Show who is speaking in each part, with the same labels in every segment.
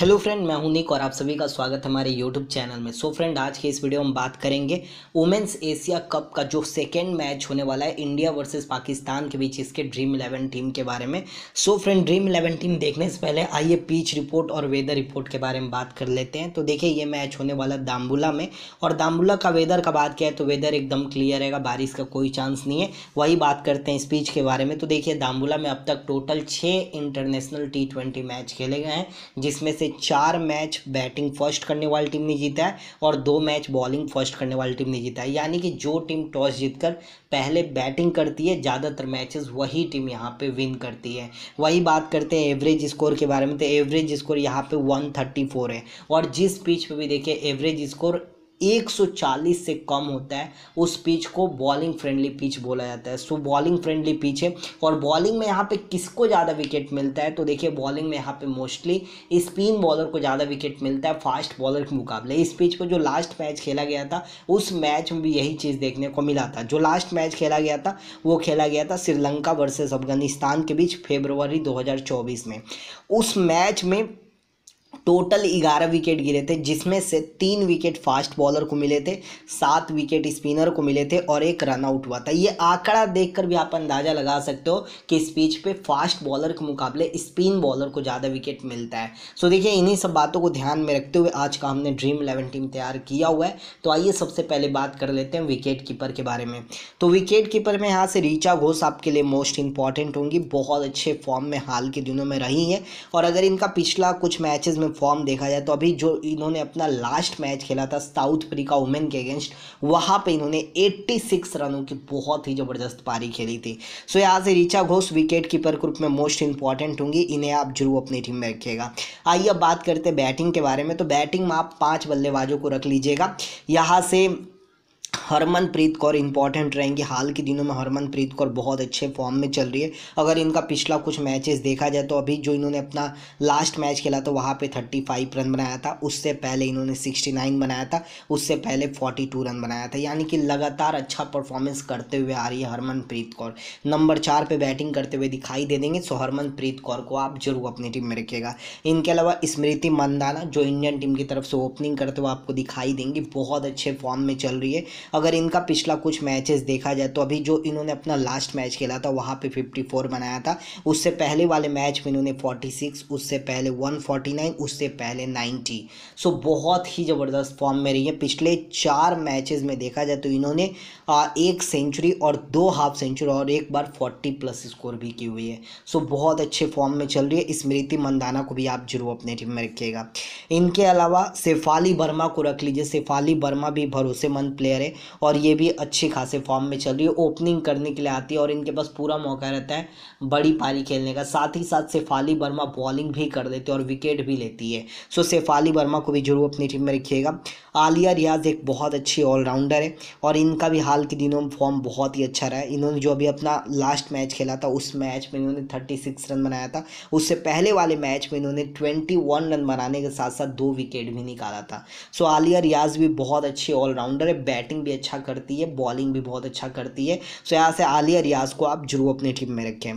Speaker 1: hello friend मैं हूं निक और आप सभी का स्वागत है हमारे यूट्यूब चैनल में सो so फ्रेंड आज के इस वीडियो में बात करेंगे वुमेंस एशिया कप का जो सेकेंड मैच होने वाला है इंडिया वर्सेस पाकिस्तान के बीच इसके ड्रीम इलेवन टीम के बारे में so friend dream eleven team देखने से पहले आइए पीच रिपोर्ट और वेदर रिपोर्ट के बारे में बात कर लेते हैं तो देखिए ये मैच होने वाला दाम्बुला में और दाम्बुला का वेदर का बात किया है तो वेदर एकदम क्लियर रहेगा बारिश का कोई चांस नहीं है वही बात करते हैं इस पीच के बारे में तो देखिए दाम्बुला में अब तक टोटल छः इंटरनेशनल टी मैच खेले गए हैं जिसमें से चार मैच बैटिंग फर्स्ट करने वाली टीम ने जीता है और दो मैच बॉलिंग फर्स्ट करने वाली टीम ने जीता है यानी कि जो टीम टॉस जीतकर पहले बैटिंग करती है ज़्यादातर मैचेस वही टीम यहाँ पे विन करती है वही बात करते हैं एवरेज स्कोर के बारे में तो एवरेज स्कोर यहाँ पे 134 है और जिस पिच पे भी देखिए एवरेज स्कोर 140 से कम होता है उस पिच को बॉलिंग फ्रेंडली पिच बोला जाता है सो बॉलिंग फ्रेंडली पिच है और बॉलिंग में यहाँ पे किसको ज़्यादा विकेट मिलता है तो देखिए बॉलिंग में यहाँ पे मोस्टली स्पिन बॉलर को ज़्यादा विकेट मिलता है फास्ट बॉलर के मुकाबले इस पिच पर जो लास्ट मैच खेला गया था उस मैच में भी यही चीज़ देखने को मिला था जो लास्ट मैच खेला गया था वो खेला गया था श्रीलंका वर्सेज अफगानिस्तान के बीच फेबरवरी दो में उस मैच में टोटल ग्यारह विकेट गिरे थे जिसमें से तीन विकेट फास्ट बॉलर को मिले थे सात विकेट स्पिनर को मिले थे और एक रन आउट हुआ था ये आंकड़ा देखकर भी आप अंदाज़ा लगा सकते हो कि इस पीच पे फास्ट बॉलर के मुकाबले स्पिन बॉलर को ज़्यादा विकेट मिलता है सो देखिए इन्हीं सब बातों को ध्यान में रखते हुए आज का हमने ड्रीम इलेवन टीम तैयार किया हुआ है तो आइए सबसे पहले बात कर लेते हैं विकेट कीपर के बारे में तो विकेट कीपर में यहाँ से रीचा घोष आपके लिए मोस्ट इंपॉर्टेंट होंगी बहुत अच्छे फॉर्म में हाल के दिनों में रही हैं और अगर इनका पिछला कुछ मैचेज में फॉर्म देखा जाए तो अभी जो इन्होंने अपना लास्ट मैच खेला था साउथ अफ्रीका वुमेन के अगेंस्ट वहाँ पे इन्होंने 86 रनों की बहुत ही ज़बरदस्त पारी खेली थी सो यहाँ से रिचा घोष विकेट कीपर के रूप में मोस्ट इंपॉर्टेंट होंगी इन्हें आप जरूर अपनी टीम में रखिएगा आइए अब बात करते बैटिंग के बारे में तो बैटिंग में आप पाँच बल्लेबाजों को रख लीजिएगा यहाँ से हरमनप्रीत कौर इंपॉर्टेंट रहेंगी हाल के दिनों में हरमनप्रीत कौर बहुत अच्छे फॉर्म में चल रही है अगर इनका पिछला कुछ मैचेस देखा जाए तो अभी जो इन्होंने अपना लास्ट मैच खेला था वहाँ पे 35 रन बनाया था उससे पहले इन्होंने 69 बनाया था उससे पहले 42 रन बनाया था यानी कि लगातार अच्छा परफॉर्मेंस करते हुए आ रही है हरमनप्रीत कौर नंबर चार पर बैटिंग करते हुए दिखाई दे देंगे सो हरमनप्रीत कौर को आप जरूर अपनी टीम में रखिएगा इनके अलावा स्मृति मंदाना जो इंडियन टीम की तरफ से ओपनिंग करते हुए आपको दिखाई देंगी बहुत अच्छे फॉर्म में चल रही है अगर इनका पिछला कुछ मैचेस देखा जाए तो अभी जो इन्होंने अपना लास्ट मैच खेला था वहाँ पे 54 बनाया था उससे पहले वाले मैच में इन्होंने 46 उससे पहले 149 उससे पहले 90 सो बहुत ही ज़बरदस्त फॉर्म में रही है पिछले चार मैचेस में देखा जाए तो इन्होंने एक सेंचुरी और दो हाफ सेंचुरी और एक बार फोर्टी प्लस स्कोर भी की हुई है सो बहुत अच्छे फॉर्म में चल रही है स्मृति मंदाना को भी आप जरूर अपने टीम में रखिएगा इनके अलावा शेफाली वर्मा को रख लीजिए शेफाली वर्मा भी भरोसेमंद प्लेयर है और ये भी अच्छे खासे फॉर्म में चल रही है ओपनिंग करने के लिए आती है और इनके पास पूरा मौका रहता है बड़ी पारी खेलने का साथ ही साथ शेफाली वर्मा बॉलिंग भी कर देती है और विकेट भी लेती है सो शेफाली वर्मा को भी जरूर अपनी टीम में रखिएगा आलिया रियाज एक बहुत अच्छी ऑलराउंडर है और इनका भी हाल के दिनों में फॉर्म बहुत ही अच्छा रहा है इन्होंने जो अभी अपना लास्ट मैच खेला था उस मैच में इन्होंने थर्टी सिक्स रन बनाया था उससे पहले वाले मैच में इन्होंने ट्वेंटी वन रन बनाने के साथ साथ दो विकेट भी निकाला था सो आलिया रियाज भी बहुत अच्छी ऑलराउंडर है बैटिंग बैटिंग भी अच्छा करती है बॉलिंग भी बहुत अच्छा करती है सो यहाँ से आलिया रियाज को आप जरूर अपनी टीम में रखें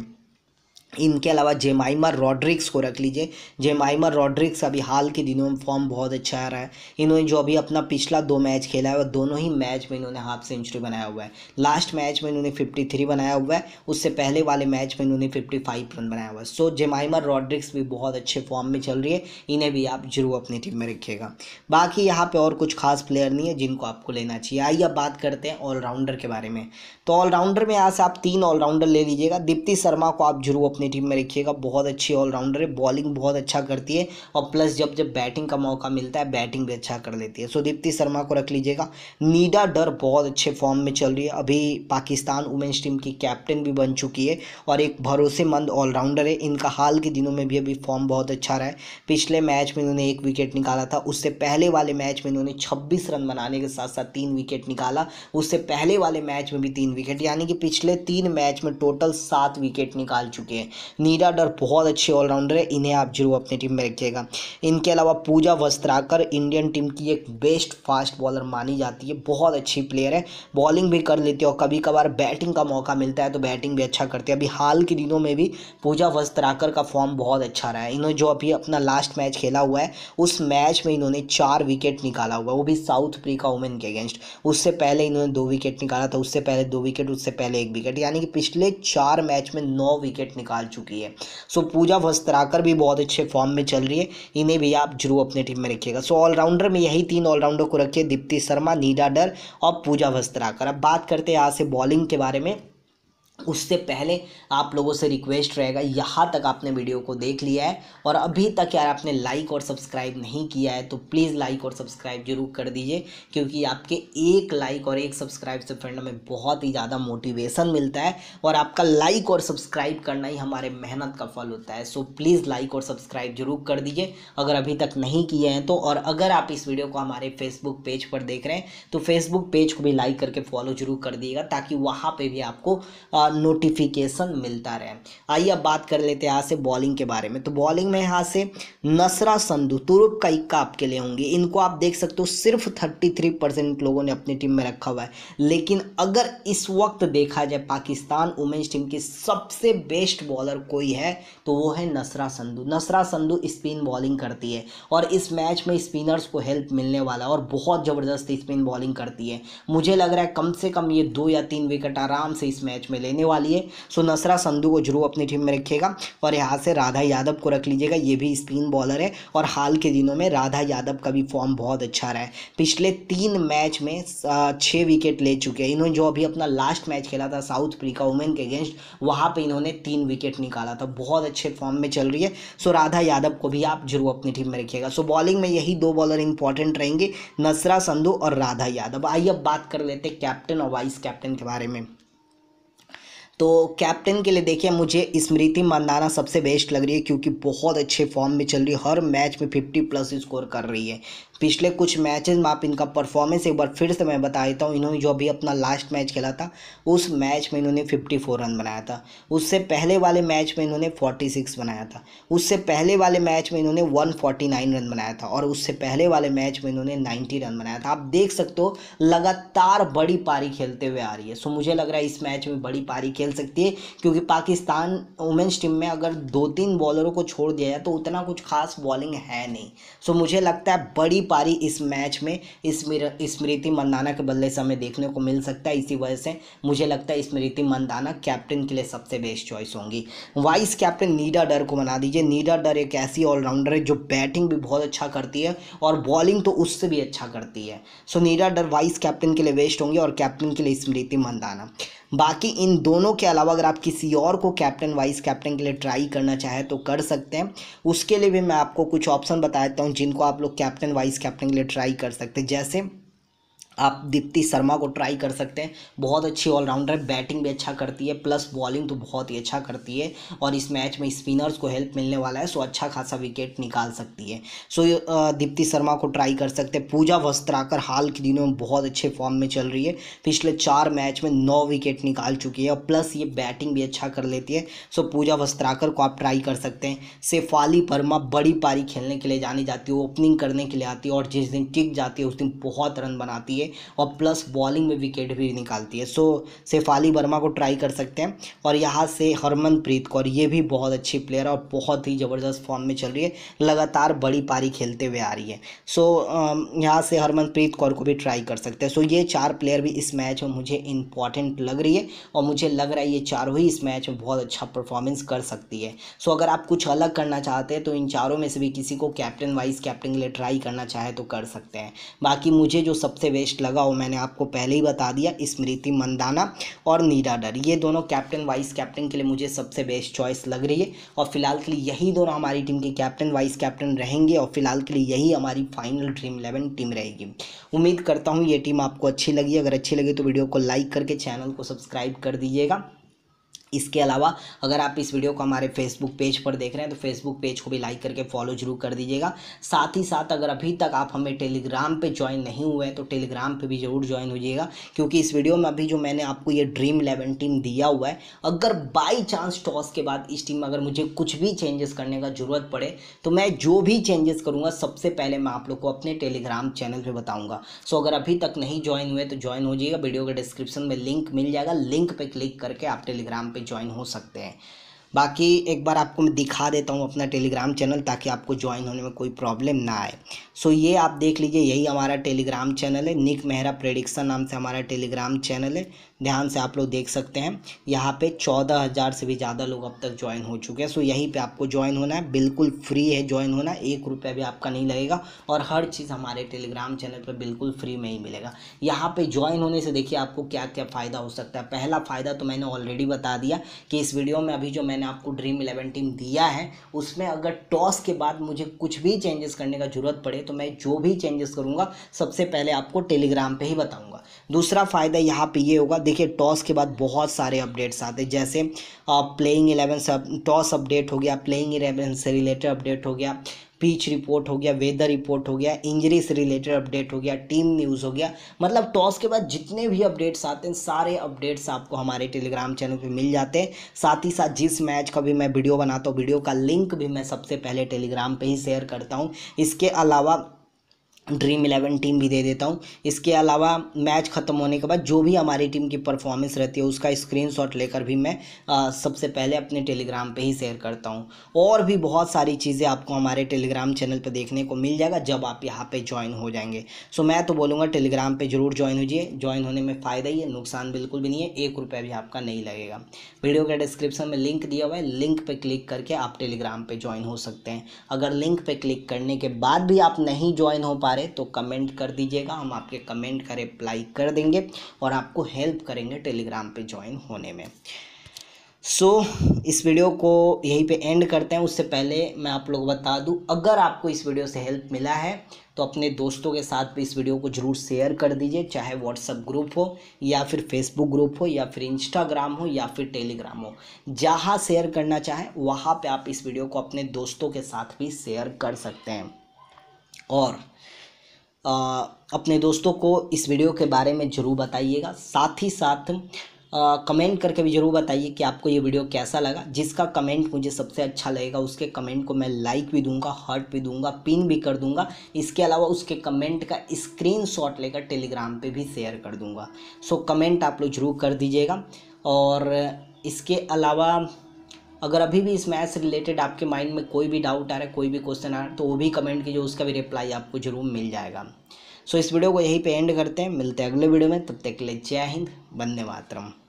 Speaker 1: इनके अलावा जेमाइमा रॉड्रिक्स को रख लीजिए जेमाइमा रॉड्रिक्स अभी हाल के दिनों में फॉर्म बहुत अच्छा आ रहा है इन्होंने जो अभी अपना पिछला दो मैच खेला है वह दोनों ही मैच में इन्होंने हाफ सेंचुरी बनाया हुआ है लास्ट मैच में इन्होंने फिफ्टी थ्री बनाया हुआ है उससे पहले वाले मैच में इन्होंने फिफ्टी फाइव रन बनाया हुआ है सो जेमाइमा रॉड्रिक्स भी बहुत अच्छे फॉर्म में चल रही है इन्हें भी आप जरूर अपनी टीम में रखिएगा बाकी यहाँ पर और कुछ खास प्लेयर नहीं है जिनको आपको लेना चाहिए आइए अब बात करते हैं ऑलराउंडर के बारे में तो ऑलराउंडर में यहाँ से आप तीन ऑलराउंडर ले लीजिएगा दीप्ति शर्मा को आप जरूर अपने अपनी टीम में रखिएगा बहुत अच्छी ऑलराउंडर है बॉलिंग बहुत अच्छा करती है और प्लस जब जब बैटिंग का मौका मिलता है बैटिंग भी अच्छा कर लेती है सो दीप्ति शर्मा को रख लीजिएगा नीडा डर बहुत अच्छे फॉर्म में चल रही है अभी पाकिस्तान वुमेंस टीम की कैप्टन भी बन चुकी है और एक भरोसेमंद ऑलराउंडर है इनका हाल के दिनों में भी अभी फॉर्म बहुत अच्छा रहा है पिछले मैच में इन्होंने एक विकेट निकाला था उससे पहले वाले मैच में इन्होंने छब्बीस रन बनाने के साथ साथ तीन विकेट निकाला उससे पहले वाले मैच में भी तीन विकेट यानी कि पिछले तीन मैच में टोटल सात विकेट निकाल चुके हैं नीरा डर बहुत अच्छे ऑलराउंडर है इन्हें आप जरूर अपनी टीम में रखिएगा इनके अलावा पूजा वस्त्राकर इंडियन टीम की एक बेस्ट फास्ट बॉलर मानी जाती है बहुत अच्छी प्लेयर है बॉलिंग भी कर लेती है और कभी कभार बैटिंग का मौका मिलता है तो बैटिंग भी अच्छा करती है अभी हाल के दिनों में भी पूजा वस्त्राकर का फॉर्म बहुत अच्छा रहा है इन्होंने जो अभी अपना लास्ट मैच खेला हुआ है उस मैच में इन्होंने चार विकेट निकाला हुआ वो भी साउथ अफ्रीका वुमेन के अगेंस्ट उससे पहले इन्होंने दो विकेट निकाला था उससे पहले दो विकेट उससे पहले एक विकेट यानी कि पिछले चार मैच में नौ विकेट निकाल निकाल चुकी है सो पूजा वस्त्राकर भी बहुत अच्छे फॉर्म में चल रही है इन्हें भी आप जरूर अपने टीम में रखिएगा सो ऑलराउंडर में यही तीन ऑलराउंडर को रखिए दीप्ति शर्मा नीडा डर और पूजा वस्त्राकर अब बात करते हैं यहाँ से बॉलिंग के बारे में उससे पहले आप लोगों से रिक्वेस्ट रहेगा यहाँ तक आपने वीडियो को देख लिया है और अभी तक यार आपने लाइक और सब्सक्राइब नहीं किया है तो प्लीज़ लाइक और सब्सक्राइब जरूर कर दीजिए क्योंकि आपके एक लाइक और एक सब्सक्राइब से फ्रेंड हमें बहुत ही ज़्यादा मोटिवेशन मिलता है और आपका लाइक और सब्सक्राइब करना ही हमारे मेहनत का फल होता है सो प्लीज़ लाइक और सब्सक्राइब जरूर कर दीजिए अगर अभी तक नहीं किए हैं तो और अगर आप इस वीडियो को हमारे फेसबुक पेज पर देख रहे हैं तो फेसबुक पेज को भी लाइक करके फॉलो जरूर कर दिएगा ताकि वहाँ पर भी आपको नोटिफिकेशन मिलता रहे आइए अब बात कर लेते हैं यहाँ से बॉलिंग के बारे में तो बॉलिंग में यहाँ से नसरा संधु तुरुप का इक्का आपके लिए होंगे इनको आप देख सकते हो सिर्फ थर्टी थ्री परसेंट लोगों ने अपनी टीम में रखा हुआ है लेकिन अगर इस वक्त देखा जाए पाकिस्तान वुमेंस टीम की सबसे बेस्ट बॉलर कोई है तो वो है नसरा संधु नसरा संधु स्पिन बॉलिंग करती है और इस मैच में स्पिनर्स को हेल्प मिलने वाला और बहुत ज़बरदस्त स्पिन बॉलिंग करती है मुझे लग रहा है कम से कम ये दो या तीन विकेट आराम से इस मैच में ले रहने वाली है सो नसरा संधू को जरूर अपनी टीम में रखिएगा और यहाँ से राधा यादव को रख लीजिएगा ये भी स्पिन बॉलर है और हाल के दिनों में राधा यादव का भी फॉर्म बहुत अच्छा रहा है पिछले तीन मैच में छः विकेट ले चुके हैं इन्होंने जो अभी अपना लास्ट मैच खेला था साउथ अफ्रीका वुमेन के अगेंस्ट वहाँ पर इन्होंने तीन विकेट निकाला था बहुत अच्छे फॉर्म में चल रही है सो राधा यादव को भी आप जरूर अपनी टीम में रखिएगा सो बॉलिंग में यही दो बॉलर इंपॉर्टेंट रहेंगे नसरा संधू और राधा यादव आइए अब बात कर लेते हैं कैप्टन और वाइस कैप्टन के बारे में तो कैप्टन के लिए देखिए मुझे स्मृति मंदाना सबसे बेस्ट लग रही है क्योंकि बहुत अच्छे फॉर्म में चल रही है हर मैच में फिफ्टी प्लस स्कोर कर रही है पिछले कुछ मैचेस में आप इनका परफॉर्मेंस एक बार फिर से मैं बता देता हूँ इन्होंने जो अभी अपना लास्ट मैच खेला था उस मैच में इन्होंने फिफ्टी फोर रन बनाया था उससे पहले वाले मैच में इन्होंने फोर्टी सिक्स बनाया था उससे पहले वाले मैच में इन्होंने वन फोर्टी नाइन रन बनाया था और उससे पहले वाले मैच में इन्होंने नाइन्टी रन बनाया था आप देख सकते हो लगातार बड़ी पारी खेलते हुए आ रही है सो मुझे लग रहा है इस मैच में बड़ी पारी खेल सकती है क्योंकि पाकिस्तान वुमेन्स टीम में अगर दो तीन बॉलरों को छोड़ दिया जाए तो उतना कुछ खास बॉलिंग है नहीं सो मुझे लगता है बड़ी पारी इस मैच में स्मृति मंदाना के बल्ले से हमें देखने को मिल सकता है इसी वजह से मुझे लगता है स्मृति मंदाना कैप्टन के लिए सबसे बेस्ट चॉइस होंगी वाइस कैप्टन नीडा डर को बना दीजिए नीडा डर एक ऐसी ऑलराउंडर है जो बैटिंग भी बहुत अच्छा करती है और बॉलिंग तो उससे भी अच्छा करती है सो नीडा डर वाइस कैप्टन के लिए बेस्ट होंगी और कैप्टन के लिए स्मृति मंदाना बाकी इन दोनों के अलावा अगर आप किसी और को कैप्टन वाइस कैप्टन के लिए ट्राई करना चाहें तो कर सकते हैं उसके लिए भी मैं आपको कुछ ऑप्शन बता देता हूँ जिनको आप लोग कैप्टन वाइस कैप्टन के लिए ट्राई कर सकते हैं जैसे आप दीप्ति शर्मा को ट्राई कर सकते हैं बहुत अच्छी ऑलराउंडर है बैटिंग भी अच्छा करती है प्लस बॉलिंग तो बहुत ही अच्छा करती है और इस मैच में स्पिनर्स को हेल्प मिलने वाला है सो अच्छा खासा विकेट निकाल सकती है सो दीप्ति शर्मा को ट्राई कर सकते हैं पूजा वस्त्राकर हाल के दिनों में बहुत अच्छे फॉर्म में चल रही है पिछले चार मैच में नौ विकेट निकाल चुकी है और प्लस ये बैटिंग भी अच्छा कर लेती है सो पूजा वस्त्राकर को आप ट्राई कर सकते हैं सेफाली परमा बड़ी पारी खेलने के लिए जानी जाती है ओपनिंग करने के लिए आती है और जिस दिन टिक जाती है उस दिन बहुत रन बनाती है है और प्लस बॉलिंग में विकेट भी निकालती है सो शेफाली वर्मा को ट्राई कर सकते हैं और यहाँ से हरमनप्रीत कौर ये भी बहुत अच्छी प्लेयर है और बहुत ही ज़बरदस्त फॉर्म में चल रही है लगातार बड़ी पारी खेलते हुए आ रही है सो यहाँ से हरमनप्रीत कौर को भी ट्राई कर सकते हैं सो ये चार प्लेयर भी इस मैच में मुझे इंपॉर्टेंट लग रही है और मुझे लग रहा है ये चारों ही इस मैच में बहुत अच्छा परफॉर्मेंस कर सकती है सो अगर आप कुछ अलग करना चाहते हैं तो इन चारों में से भी किसी को कैप्टन वाइस कैप्टन के लिए ट्राई करना चाहे तो कर सकते हैं बाकी मुझे जो सबसे बेस्ट लगा लगाओ मैंने आपको पहले ही बता दिया स्मृति मंदाना और नीरा डर ये दोनों कैप्टन वाइस कैप्टन के लिए मुझे सबसे बेस्ट चॉइस लग रही है और फिलहाल के लिए यही दोनों हमारी टीम के कैप्टन वाइस कैप्टन रहेंगे और फिलहाल के लिए यही हमारी फाइनल ड्रीम इलेवन टीम रहेगी उम्मीद करता हूँ ये टीम आपको अच्छी लगी अगर अच्छी लगी तो वीडियो को लाइक करके चैनल को सब्सक्राइब कर दीजिएगा इसके अलावा अगर आप इस वीडियो को हमारे फेसबुक पेज पर देख रहे हैं तो फेसबुक पेज को भी लाइक करके फॉलो जरूर कर दीजिएगा साथ ही साथ अगर अभी तक आप हमें टेलीग्राम पे ज्वाइन नहीं हुए हैं तो टेलीग्राम पे भी ज़रूर ज्वाइन हो जाइएगा क्योंकि इस वीडियो में अभी जो मैंने आपको ये ड्रीम इलेवन टीम दिया हुआ है अगर बाई चांस टॉस के बाद इस टीम में अगर मुझे कुछ भी चेंजेस करने का ज़रूरत पड़े तो मैं जो भी चेंजेस करूँगा सबसे पहले मैं आप लोग को अपने टेलीग्राम चैनल पर बताऊँगा सो अगर अभी तक नहीं ज्वाइन हुए तो ज्वाइन हो जाइएगा वीडियो के डिस्क्रिप्शन में लिंक मिल जाएगा लिंक पर क्लिक करके आप टेलीग्राम पर ज्वाइन हो सकते हैं बाकी एक बार आपको मैं दिखा देता हूँ अपना टेलीग्राम चैनल ताकि आपको ज्वाइन होने में कोई प्रॉब्लम ना आए सो ये आप देख लीजिए यही हमारा टेलीग्राम चैनल है निक मेहरा प्रेडिक्शन नाम से हमारा टेलीग्राम चैनल है ध्यान से आप लोग देख सकते हैं यहाँ पे चौदह हज़ार से भी ज़्यादा लोग अब तक ज्वाइन हो चुके हैं सो यहीं पे आपको ज्वाइन होना है बिल्कुल फ्री है ज्वाइन होना एक रुपया भी आपका नहीं लगेगा और हर चीज़ हमारे टेलीग्राम चैनल पर बिल्कुल फ्री में ही मिलेगा यहाँ पर ज्वाइन होने से देखिए आपको क्या क्या फ़ायदा हो सकता है पहला फ़ायदा तो मैंने ऑलरेडी बता दिया कि इस वीडियो में अभी जो मैंने आपको ड्रीम इलेवन टीम दिया है उसमें अगर टॉस के बाद मुझे कुछ भी चेंजेस करने का जरूरत पड़े तो मैं जो भी चेंजेस करूँगा सबसे पहले आपको टेलीग्राम पर ही बताऊँगा दूसरा फ़ायदा यहाँ पे ये होगा देखिए टॉस के बाद बहुत सारे अपडेट्स आते हैं जैसे प्लेइंग एलेवन टॉस अपडेट हो गया प्लेइंग एलेवन से रिलेटेड अपडेट हो गया पीच रिपोर्ट हो गया वेदर रिपोर्ट हो गया इंजरी से रिलेटेड अपडेट हो गया टीम न्यूज़ हो गया मतलब टॉस के बाद जितने भी अपडेट्स आते हैं सारे अपडेट्स आपको हमारे टेलीग्राम चैनल पे मिल जाते हैं साथ ही साथ जिस मैच का भी मैं वीडियो बनाता हूँ वीडियो का लिंक भी मैं सबसे पहले टेलीग्राम पर ही शेयर करता हूँ इसके अलावा ड्रीम इलेवन टीम भी दे देता हूँ इसके अलावा मैच ख़त्म होने के बाद जो भी हमारी टीम की परफॉर्मेंस रहती है उसका स्क्रीनशॉट लेकर भी मैं आ, सबसे पहले अपने टेलीग्राम पे ही शेयर करता हूँ और भी बहुत सारी चीज़ें आपको हमारे टेलीग्राम चैनल पे देखने को मिल जाएगा जब आप यहाँ पे ज्वाइन हो जाएंगे सो मैं तो बोलूँगा टेलीग्राम पर जरूर ज्वाइन होजिए ज्वाइन होने में फ़ायदा ही है नुकसान बिल्कुल भी नहीं है एक रुपये भी आपका नहीं लगेगा वीडियो का डिस्क्रिप्सन में लिंक दिया हुआ है लिंक पर क्लिक करके आप टेलीग्राम पर ज्वाइन हो सकते हैं अगर लिंक पर क्लिक करने के बाद भी आप नहीं ज्वाइन हो पा रहे तो कमेंट कर दीजिएगा हम आपके कमेंट का रिप्लाई कर देंगे और आपको हेल्प करेंगे टेलीग्राम पे ज्वाइन होने में सो so, इस वीडियो को यहीं पे एंड करते हैं उससे पहले मैं आप लोग बता दूं अगर आपको इस वीडियो से हेल्प मिला है तो अपने दोस्तों के साथ भी इस वीडियो को ज़रूर शेयर कर दीजिए चाहे व्हाट्सअप ग्रुप हो या फिर फेसबुक ग्रुप हो या फिर इंस्टाग्राम हो या फिर टेलीग्राम हो जहाँ शेयर करना चाहें वहाँ पे आप इस वीडियो को अपने दोस्तों के साथ भी शेयर कर सकते हैं और अपने दोस्तों को इस वीडियो के बारे में ज़रूर बताइएगा साथ ही साथ कमेंट करके भी ज़रूर बताइए कि आपको ये वीडियो कैसा लगा जिसका कमेंट मुझे सबसे अच्छा लगेगा उसके कमेंट को मैं लाइक भी दूंगा हार्ट भी दूंगा पिन भी कर दूंगा इसके अलावा उसके कमेंट का स्क्रीनशॉट लेकर टेलीग्राम पे भी शेयर कर दूंगा सो कमेंट आप लोग जरूर कर दीजिएगा और इसके अलावा अगर अभी भी इस मैथ से रिलेटेड आपके माइंड में कोई भी डाउट आ रहा है कोई भी क्वेश्चन आ रहा है तो वो भी कमेंट कीजिए उसका भी रिप्लाई आपको जरूर मिल जाएगा सो so, इस वीडियो को यहीं पे एंड करते हैं मिलते हैं अगले वीडियो में तब तक के लिए जय हिंद वंदे मातरम